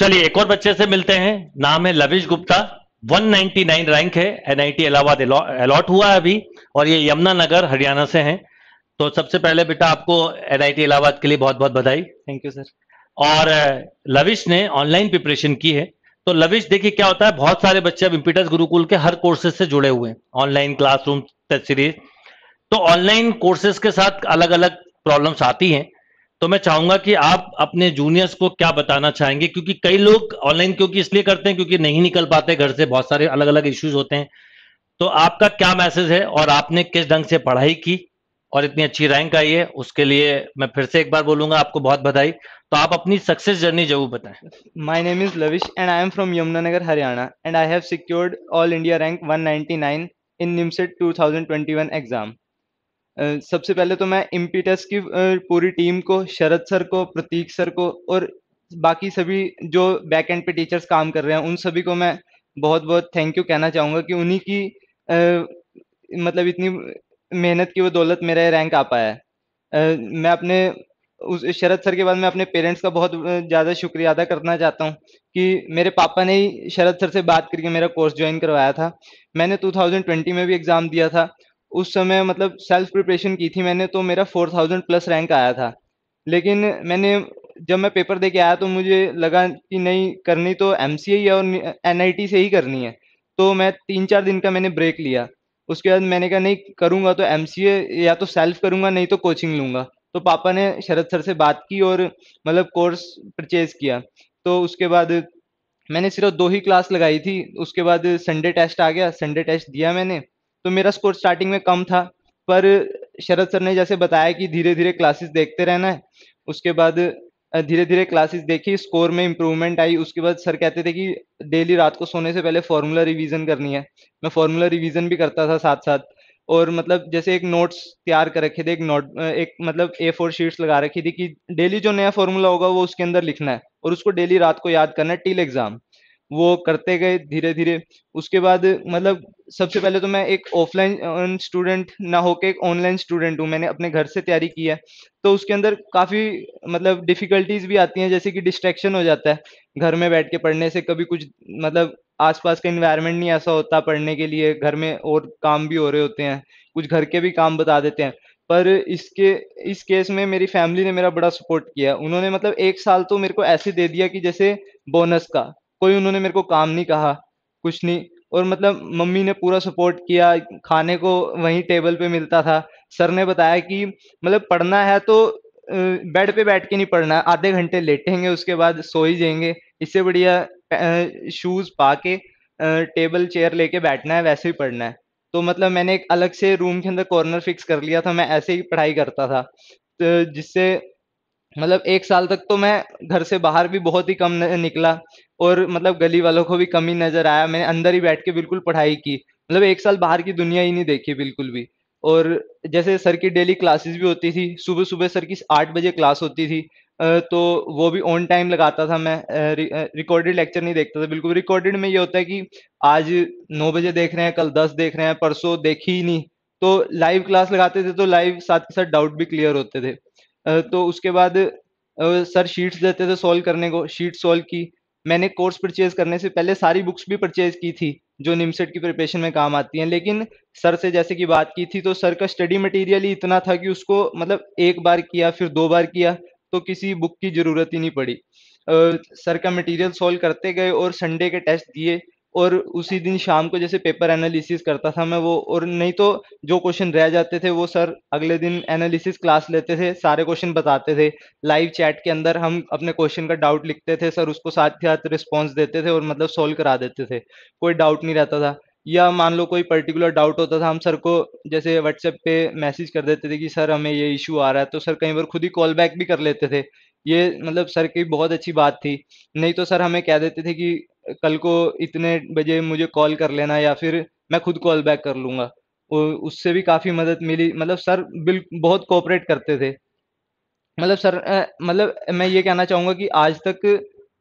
चलिए एक और बच्चे से मिलते हैं नाम है लविश गुप्ता 199 रैंक है एनआईटी इलाहाबाद अलॉट हुआ है अभी और ये यमुना नगर हरियाणा से हैं तो सबसे पहले बेटा आपको एनआईटी इलाहाबाद के लिए बहुत बहुत बधाई थैंक यू सर और लविश ने ऑनलाइन प्रिपरेशन की है तो लविश देखिए क्या होता है बहुत सारे बच्चे अब इम्पीटर्स गुरुकुल के हर कोर्सेज से जुड़े हुए हैं ऑनलाइन क्लासरूम सीरीज तो ऑनलाइन कोर्सेज के साथ अलग अलग प्रॉब्लम्स आती हैं तो मैं चाहूंगा कि आप अपने जूनियर्स को क्या बताना चाहेंगे क्योंकि कई लोग ऑनलाइन क्योंकि इसलिए करते हैं क्योंकि नहीं निकल पाते घर से बहुत सारे अलग अलग इश्यूज होते हैं तो आपका क्या मैसेज है और आपने किस ढंग से पढ़ाई की और इतनी अच्छी रैंक आई है उसके लिए मैं फिर से एक बार बोलूंगा आपको बहुत बधाई तो आप अपनी सक्सेस जर्नी जरूर बताएं my name is Lavish and I am from Yamunanagar Haryana and I have secured all India rank 199 in NIMCET 2021 exam सबसे पहले तो मैं इम्पीटस की पूरी टीम को शरद सर को प्रतीक सर को और बाकी सभी जो बैक एंड पे टीचर्स काम कर रहे हैं उन सभी को मैं बहुत बहुत थैंक यू कहना चाहूँगा कि उन्हीं की आ, मतलब इतनी मेहनत की वो दौलत मेरा रैंक आ पाया है मैं अपने उस शरद सर के बाद मैं अपने पेरेंट्स का बहुत ज़्यादा शुक्रिया अदा करना चाहता हूँ कि मेरे पापा ने ही शरद सर से बात करके मेरा कोर्स ज्वाइन करवाया था मैंने 2020 में भी एग्ज़ाम दिया था उस समय मतलब सेल्फ प्रिपरेशन की थी मैंने तो मेरा फोर थाउजेंड प्लस रैंक आया था लेकिन मैंने जब मैं पेपर दे के आया तो मुझे लगा कि नहीं करनी तो एम सी और एन से ही करनी है तो मैं तीन चार दिन का मैंने ब्रेक लिया उसके बाद मैंने कहा नहीं करूँगा तो एम या तो सेल्फ करूँगा नहीं तो कोचिंग लूँगा तो पापा ने शरद सर से बात की और मतलब कोर्स परचेज किया तो उसके बाद मैंने सिर्फ दो ही क्लास लगाई थी उसके बाद संडे टेस्ट आ गया संडे टेस्ट दिया मैंने तो मेरा स्कोर स्टार्टिंग में कम था पर शरद सर ने जैसे बताया कि धीरे धीरे क्लासेस देखते रहना है उसके बाद धीरे धीरे क्लासेस देखी स्कोर में इम्प्रूवमेंट आई उसके बाद सर कहते थे कि डेली रात को सोने से पहले फार्मूला रिवीजन करनी है मैं फार्मूला रिवीजन भी करता था साथ साथ और मतलब जैसे एक नोट्स तैयार कर रखे थे एक नोट एक मतलब ए फोर शीट्स लगा रखी थी कि डेली जो नया फार्मूला होगा वो उसके अंदर लिखना है और उसको डेली रात को याद करना है टिल एग्जाम वो करते गए धीरे धीरे उसके बाद मतलब सबसे पहले तो मैं एक ऑफलाइन स्टूडेंट अं, ना होके एक ऑनलाइन स्टूडेंट हूँ मैंने अपने घर से तैयारी की है तो उसके अंदर काफ़ी मतलब डिफ़िकल्टीज भी आती हैं जैसे कि डिस्ट्रैक्शन हो जाता है घर में बैठ के पढ़ने से कभी कुछ मतलब आसपास का इन्वायरमेंट नहीं ऐसा होता पढ़ने के लिए घर में और काम भी हो रहे होते हैं कुछ घर के भी काम बता देते हैं पर इसके इस केस में मेरी फैमिली ने मेरा बड़ा सपोर्ट किया उन्होंने मतलब एक साल तो मेरे को ऐसे दे दिया कि जैसे बोनस का कोई उन्होंने मेरे को काम नहीं कहा कुछ नहीं और मतलब मम्मी ने पूरा सपोर्ट किया खाने को वहीं टेबल पे मिलता था सर ने बताया कि मतलब पढ़ना है तो बेड पे बैठ के नहीं पढ़ना है आधे घंटे लेटेंगे उसके बाद सो ही जाएंगे इससे बढ़िया शूज पा के टेबल चेयर लेके बैठना है वैसे ही पढ़ना है तो मतलब मैंने एक अलग से रूम के अंदर कॉर्नर फिक्स कर लिया था मैं ऐसे ही पढ़ाई करता था तो जिससे मतलब एक साल तक तो मैं घर से बाहर भी बहुत ही कम निकला और मतलब गली वालों को भी कम ही नजर आया मैंने अंदर ही बैठ के बिल्कुल पढ़ाई की मतलब एक साल बाहर की दुनिया ही नहीं देखी बिल्कुल भी और जैसे सर की डेली क्लासेस भी होती थी सुबह सुबह सर की आठ बजे क्लास होती थी तो वो भी ऑन टाइम लगाता था मैं रिकॉर्डेड लेक्चर नहीं देखता था बिल्कुल रिकॉर्डेड में ये होता है कि आज नौ बजे देख रहे हैं कल दस देख रहे हैं परसों देखी ही नहीं तो लाइव क्लास लगाते थे तो लाइव साथ के साथ डाउट भी क्लियर होते थे तो उसके बाद सर शीट्स देते थे सॉल्व करने को शीट सॉल्व की मैंने कोर्स परचेज करने से पहले सारी बुक्स भी परचेज की थी जो निमसेट की प्रिपरेशन में काम आती हैं लेकिन सर से जैसे कि बात की थी तो सर का स्टडी मटेरियल ही इतना था कि उसको मतलब एक बार किया फिर दो बार किया तो किसी बुक की ज़रूरत ही नहीं पड़ी सर का मटेरियल सॉल्व करते गए और संडे के टेस्ट दिए और उसी दिन शाम को जैसे पेपर एनालिसिस करता था मैं वो और नहीं तो जो क्वेश्चन रह जाते थे वो सर अगले दिन एनालिसिस क्लास लेते थे सारे क्वेश्चन बताते थे लाइव चैट के अंदर हम अपने क्वेश्चन का डाउट लिखते थे सर उसको साथ ही साथ रिस्पॉन्स देते थे और मतलब सॉल्व करा देते थे कोई डाउट नहीं रहता था या मान लो कोई पर्टिकुलर डाउट होता था हम सर को जैसे व्हाट्सएप पे मैसेज कर देते थे कि सर हमें ये इशू आ रहा है तो सर कई बार खुद ही कॉल बैक भी कर लेते थे ये मतलब सर की बहुत अच्छी बात थी नहीं तो सर हमें कह देते थे कि कल को इतने बजे मुझे कॉल कर लेना या फिर मैं खुद कॉल बैक कर लूँगा उससे भी काफ़ी मदद मिली मतलब सर बिल बहुत कोऑपरेट करते थे मतलब सर मतलब मैं ये कहना चाहूँगा कि आज तक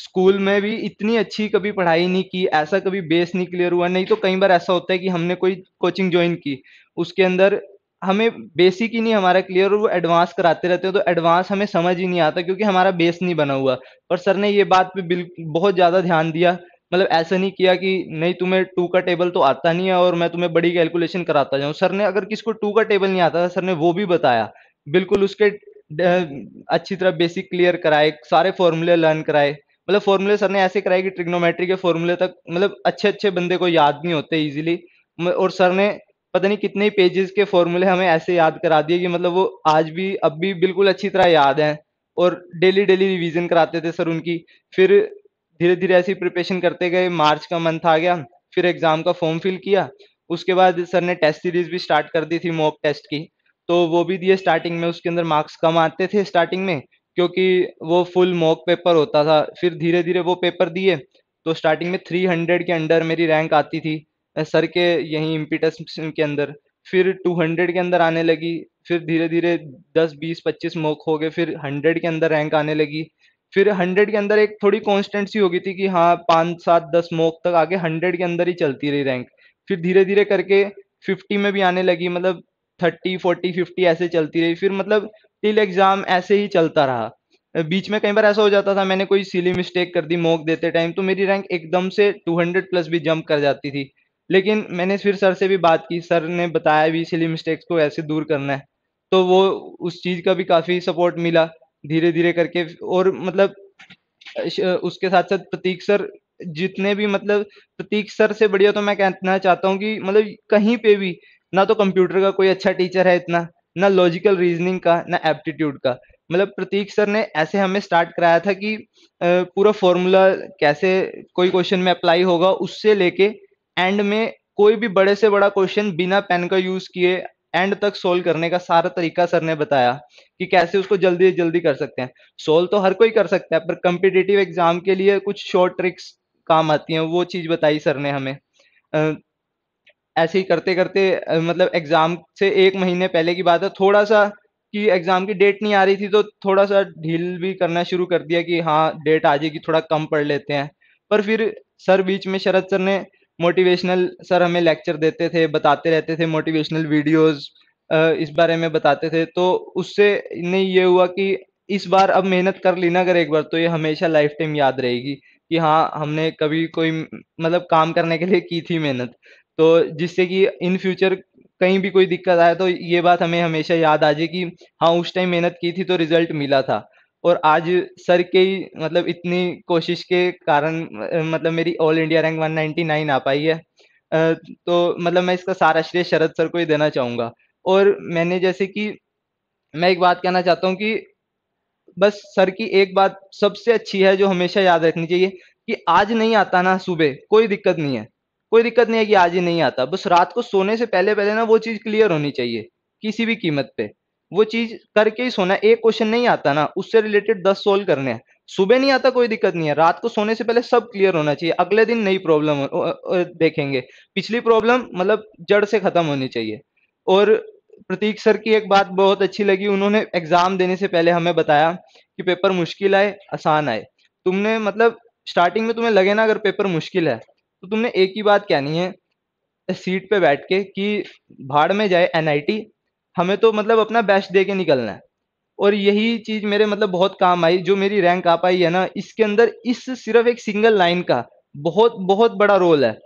स्कूल में भी इतनी अच्छी कभी पढ़ाई नहीं की ऐसा कभी बेस नहीं क्लियर हुआ नहीं तो कई बार ऐसा होता है कि हमने कोई कोचिंग ज्वाइन की उसके अंदर हमें बेसिक ही नहीं हमारा क्लियर वो एडवांस कराते रहते हैं तो एडवांस हमें समझ ही नहीं आता क्योंकि हमारा बेस नहीं बना हुआ और सर ने ये बात पे बिल बहुत ज़्यादा ध्यान दिया मतलब ऐसा नहीं किया कि नहीं तुम्हें टू का टेबल तो आता नहीं है और मैं तुम्हें बड़ी कैलकुलेशन कराता जाऊँ सर ने अगर किसको टू का टेबल नहीं आता था सर ने वो भी बताया बिल्कुल उसके अच्छी तरह बेसिक क्लियर कराए सारे फॉर्मूले लर्न कराए मतलब फॉर्मूले सर ने ऐसे कराए कि ट्रिग्नोमेट्री के फॉर्मूले तक मतलब अच्छे अच्छे बंदे को याद नहीं होते ईजिली और सर ने पता नहीं कितने पेजेस के फॉर्मूले हमें ऐसे याद करा दिए कि मतलब वो आज भी अब भी बिल्कुल अच्छी तरह याद हैं और डेली डेली रिवीजन कराते थे सर उनकी फिर धीरे धीरे ऐसी प्रिपरेशन करते गए मार्च का मंथ आ गया फिर एग्जाम का फॉर्म फिल किया उसके बाद सर ने टेस्ट सीरीज भी स्टार्ट कर दी थी मॉक टेस्ट की तो वो भी दिए स्टार्टिंग में उसके अंदर मार्क्स कम आते थे स्टार्टिंग में क्योंकि वो फुल मॉक पेपर होता था फिर धीरे धीरे वो पेपर दिए तो स्टार्टिंग में 300 के अंडर मेरी रैंक आती थी सर के यहीं इम्पीटस के अंदर फिर 200 के अंदर आने लगी फिर धीरे धीरे 10 20 25 मोक हो गए फिर 100 के अंदर रैंक आने लगी फिर 100 के अंदर एक थोड़ी कॉन्स्टेंट सी हो गई थी कि हाँ पाँच सात दस मोक तक आगे 100 के अंदर ही चलती रही रैंक फिर धीरे धीरे करके 50 में भी आने लगी मतलब 30 40 50 ऐसे चलती रही फिर मतलब टिल एग्जाम ऐसे ही चलता रहा बीच में कई बार ऐसा हो जाता था मैंने कोई सिली मिस्टेक कर दी मोक देते टाइम तो मेरी रैंक एकदम से टू प्लस भी जंप कर जाती थी लेकिन मैंने फिर सर से भी बात की सर ने बताया भी इसीलिए मिस्टेक्स को ऐसे दूर करना है तो वो उस चीज़ का भी काफ़ी सपोर्ट मिला धीरे धीरे करके और मतलब उसके साथ साथ प्रतीक सर जितने भी मतलब प्रतीक सर से बढ़िया तो मैं कहना चाहता हूँ कि मतलब कहीं पे भी ना तो कंप्यूटर का कोई अच्छा टीचर है इतना ना लॉजिकल रीजनिंग का ना एप्टीट्यूड का मतलब प्रतीक सर ने ऐसे हमें स्टार्ट कराया था कि पूरा फॉर्मूला कैसे कोई क्वेश्चन में अप्लाई होगा उससे लेके एंड में कोई भी बड़े से बड़ा क्वेश्चन बिना पेन का यूज किए एंड तक सोल्व करने का सारा तरीका सर ने बताया कि कैसे उसको जल्दी जल्दी कर सकते हैं सोल्व तो हर कोई कर सकता है पर कम्पिटेटिव एग्जाम के लिए कुछ शॉर्ट ट्रिक्स काम आती हैं वो चीज बताई सर ने हमें ऐसे ही करते करते मतलब एग्जाम से एक महीने पहले की बात है थोड़ा सा कि एग्जाम की डेट नहीं आ रही थी तो थोड़ा सा ढील भी करना शुरू कर दिया कि हाँ डेट आ जाएगी थोड़ा कम पढ़ लेते हैं पर फिर सर बीच में शरद सर ने मोटिवेशनल सर हमें लेक्चर देते थे बताते रहते थे मोटिवेशनल वीडियोस इस बारे में बताते थे तो उससे नहीं ये हुआ कि इस बार अब मेहनत कर ली ना अगर एक बार तो ये हमेशा लाइफ टाइम याद रहेगी कि हाँ हमने कभी कोई मतलब काम करने के लिए की थी मेहनत तो जिससे कि इन फ्यूचर कहीं भी कोई दिक्कत आए तो ये बात हमें हमेशा याद आ जाए कि हाँ उस टाइम मेहनत की थी तो रिजल्ट मिला था और आज सर के ही मतलब इतनी कोशिश के कारण मतलब मेरी ऑल इंडिया रैंक 199 आ पाई है तो मतलब मैं इसका सारा श्रेय शरद सर को ही देना चाहूँगा और मैंने जैसे कि मैं एक बात कहना चाहता हूँ कि बस सर की एक बात सबसे अच्छी है जो हमेशा याद रखनी चाहिए कि आज नहीं आता ना सुबह कोई दिक्कत नहीं है कोई दिक्कत नहीं है कि आज ही नहीं आता बस रात को सोने से पहले पहले ना वो चीज़ क्लियर होनी चाहिए किसी भी कीमत पे वो चीज करके ही सोना एक क्वेश्चन नहीं आता ना उससे रिलेटेड दस सोल्व करने हैं सुबह नहीं आता कोई दिक्कत नहीं है रात को सोने से पहले सब क्लियर होना चाहिए अगले दिन नई प्रॉब्लम देखेंगे पिछली प्रॉब्लम मतलब जड़ से खत्म होनी चाहिए और प्रतीक सर की एक बात बहुत अच्छी लगी उन्होंने एग्जाम देने से पहले हमें बताया कि पेपर मुश्किल आए आसान आए तुमने मतलब स्टार्टिंग में तुम्हें लगे ना अगर पेपर मुश्किल है तो तुमने एक ही बात कहनी है सीट पे बैठ के कि भाड़ में जाए एनआईटी हमें तो मतलब अपना बेस्ट दे के निकलना है और यही चीज मेरे मतलब बहुत काम आई जो मेरी रैंक आ पाई है ना इसके अंदर इस सिर्फ एक सिंगल लाइन का बहुत बहुत बड़ा रोल है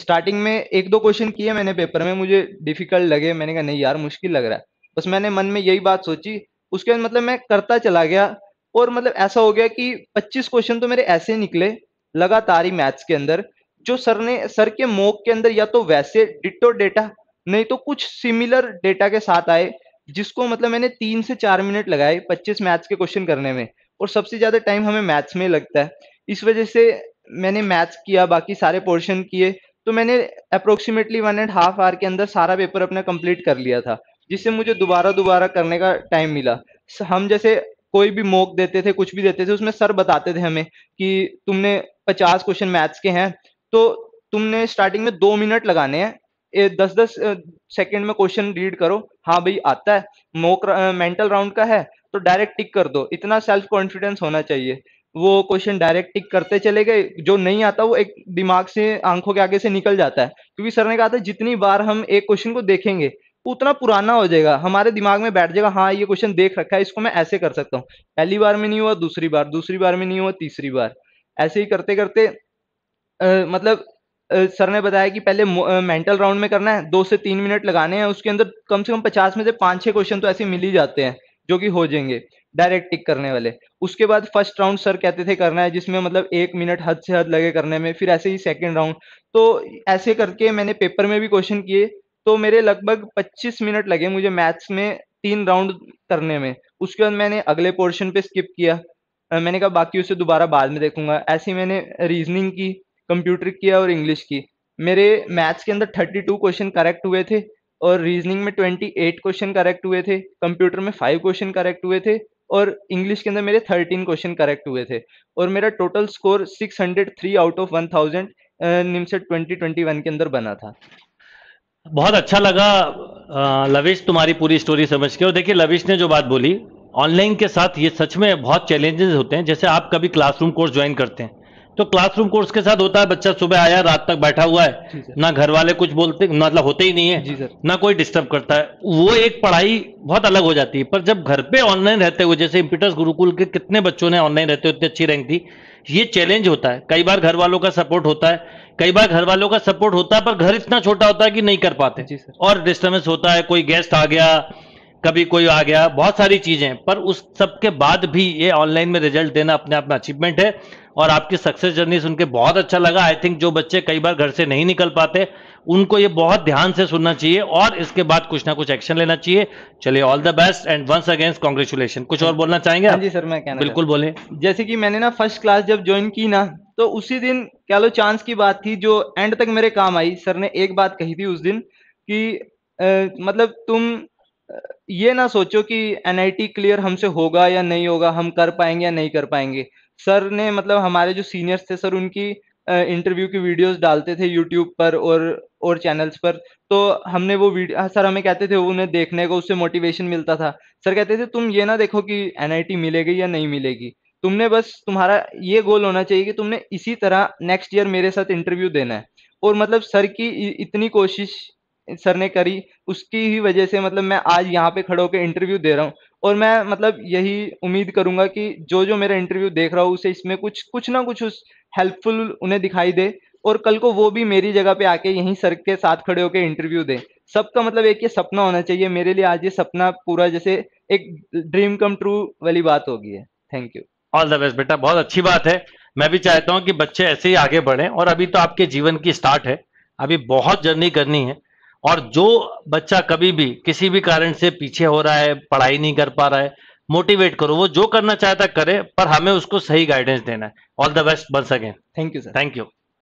स्टार्टिंग में एक दो क्वेश्चन किए मैंने पेपर में मुझे डिफिकल्ट लगे मैंने कहा नहीं यार मुश्किल लग रहा है बस मैंने मन में यही बात सोची उसके बाद मतलब मैं करता चला गया और मतलब ऐसा हो गया कि 25 क्वेश्चन तो मेरे ऐसे निकले लगातार ही मैथ्स के अंदर जो सर ने सर के मोक के अंदर या तो वैसे डिटो डेटा नहीं तो कुछ सिमिलर डेटा के साथ आए जिसको मतलब मैंने तीन से चार मिनट लगाए पच्चीस मैथ्स के क्वेश्चन करने में और सबसे ज़्यादा टाइम हमें मैथ्स में लगता है इस वजह से मैंने मैथ्स किया बाकी सारे पोर्शन किए तो मैंने approximately one and half hour के अंदर सारा पेपर अपना कंप्लीट कर लिया था जिससे मुझे दोबारा दोबारा करने का टाइम मिला हम जैसे कोई भी मोक देते थे कुछ भी देते थे उसमें सर बताते थे हमें कि तुमने पचास क्वेश्चन मैथ्स के हैं तो तुमने स्टार्टिंग में दो मिनट लगाने हैं दस दस सेकेंड में क्वेश्चन रीड करो हाँ भाई आता है मोक मेंटल राउंड का है तो डायरेक्ट टिक कर दो इतना सेल्फ कॉन्फिडेंस होना चाहिए वो क्वेश्चन डायरेक्ट टिक करते चले गए जो नहीं आता वो एक दिमाग से आंखों के आगे से निकल जाता है क्योंकि सर ने कहा था जितनी बार हम एक क्वेश्चन को देखेंगे उतना पुराना हो जाएगा हमारे दिमाग में बैठ जाएगा हाँ ये क्वेश्चन देख रखा है इसको मैं ऐसे कर सकता हूँ पहली बार में नहीं हुआ दूसरी बार दूसरी बार में नहीं हुआ तीसरी बार ऐसे ही करते करते आ, मतलब सर ने बताया कि पहले मेंटल राउंड में करना है दो से तीन मिनट लगाने हैं उसके अंदर कम से कम पचास में से पाँच छः क्वेश्चन तो ऐसे मिल ही जाते हैं जो कि हो जाएंगे डायरेक्ट टिक करने वाले उसके बाद फर्स्ट राउंड सर कहते थे करना है जिसमें मतलब एक मिनट हद से हद लगे करने में फिर ऐसे ही सेकेंड राउंड तो ऐसे करके मैंने पेपर में भी क्वेश्चन किए तो मेरे लगभग पच्चीस मिनट लगे मुझे मैथ्स में तीन राउंड करने में उसके बाद मैंने अगले पोर्शन पे स्किप किया मैंने कहा बाकी उसे दोबारा बाद में देखूंगा ऐसी मैंने रीजनिंग की कंप्यूटर की और इंग्लिश की मेरे मैथ्स के अंदर थर्टी टू क्वेश्चन करेक्ट हुए थे और रीजनिंग में ट्वेंटी एट क्वेश्चन करेक्ट हुए थे कंप्यूटर में फाइव क्वेश्चन करेक्ट हुए थे और इंग्लिश के अंदर मेरे थर्टीन क्वेश्चन करेक्ट हुए थे और मेरा total score six hundred three out of one thousand NIMCET twenty twenty one के अंदर बना था बहुत अच्छा लगा लविश तुम्हारी पूरी स्टोरी समझ के और देखिए लविश ने जो बात बोली ऑनलाइन के साथ ये सच में बहुत चैलेंजेस होते हैं जैसे आप कभी क्लासरूम कोर्स ज्वाइन करते हैं तो क्लासरूम कोर्स के साथ होता है बच्चा सुबह आया रात तक बैठा हुआ है ना घर वाले कुछ बोलते मतलब होते ही नहीं है ना कोई डिस्टर्ब करता है वो एक पढ़ाई बहुत अलग हो जाती है पर जब घर पे ऑनलाइन रहते हुए जैसे इंप्यूटर्स गुरुकुल के कितने बच्चों ने ऑनलाइन रहते हुए अच्छी रैंक दी ये चैलेंज होता है कई बार घर वालों का सपोर्ट होता है कई बार घर वालों का सपोर्ट होता है पर घर इतना छोटा होता है कि नहीं कर पाते और डिस्टर्बेंस होता है कोई गेस्ट आ गया कभी कोई आ गया बहुत सारी चीजें पर उस सब के बाद भी ये ऑनलाइन में रिजल्ट देना अपने आप में अचीवमेंट है और आपकी सक्सेस जर्नी सुन के बहुत अच्छा लगा आई थिंक जो बच्चे कई बार घर से नहीं निकल पाते उनको ये बहुत ध्यान से सुनना चाहिए और इसके बाद कुछ ना कुछ एक्शन लेना चाहिए चलिए all the best and once again congratulation कुछ और बोलना चाहेंगे हाँ जी सर मैं कहना बिल्कुल बोले जैसे कि मैंने ना फर्स्ट क्लास जब ज्वाइन की ना तो उसी दिन क्या लो चांस की बात थी जो एंड तक मेरे काम आई सर ने एक बात कही थी उस दिन कि आ, मतलब तुम ये ना सोचो कि एन क्लियर हमसे होगा या नहीं होगा हम कर पाएंगे या नहीं कर पाएंगे सर ने मतलब हमारे जो सीनियर्स थे सर उनकी इंटरव्यू की वीडियोस डालते थे यूट्यूब पर और और चैनल्स पर तो हमने वो वीडियो हाँ, सर हमें कहते थे उन्हें देखने को उससे मोटिवेशन मिलता था सर कहते थे तुम ये ना देखो कि एन मिलेगी या नहीं मिलेगी तुमने बस तुम्हारा ये गोल होना चाहिए कि तुमने इसी तरह नेक्स्ट ईयर मेरे साथ इंटरव्यू देना है और मतलब सर की इतनी कोशिश सर ने करी उसकी ही वजह से मतलब मैं आज यहाँ पे खड़े होकर इंटरव्यू दे रहा हूँ और मैं मतलब यही उम्मीद करूंगा कि जो जो मेरा इंटरव्यू देख रहा हो उसे इसमें कुछ कुछ ना कुछ उस हेल्पफुल उन्हें दिखाई दे और कल को वो भी मेरी जगह पे आके यहीं सर के साथ खड़े होकर इंटरव्यू दे सबका मतलब एक ये सपना होना चाहिए मेरे लिए आज ये सपना पूरा जैसे एक ड्रीम कम ट्रू वाली बात होगी है thank you all the best बेटा बहुत अच्छी बात है मैं भी चाहता हूँ कि बच्चे ऐसे ही आगे बढ़े और अभी तो आपके जीवन की स्टार्ट है अभी बहुत जर्नी करनी है और जो बच्चा कभी भी किसी भी कारण से पीछे हो रहा है पढ़ाई नहीं कर पा रहा है मोटिवेट करो वो जो करना चाहता करे पर हमें उसको सही गाइडेंस देना है ऑल द बेस्ट बन सके thank you sir thank you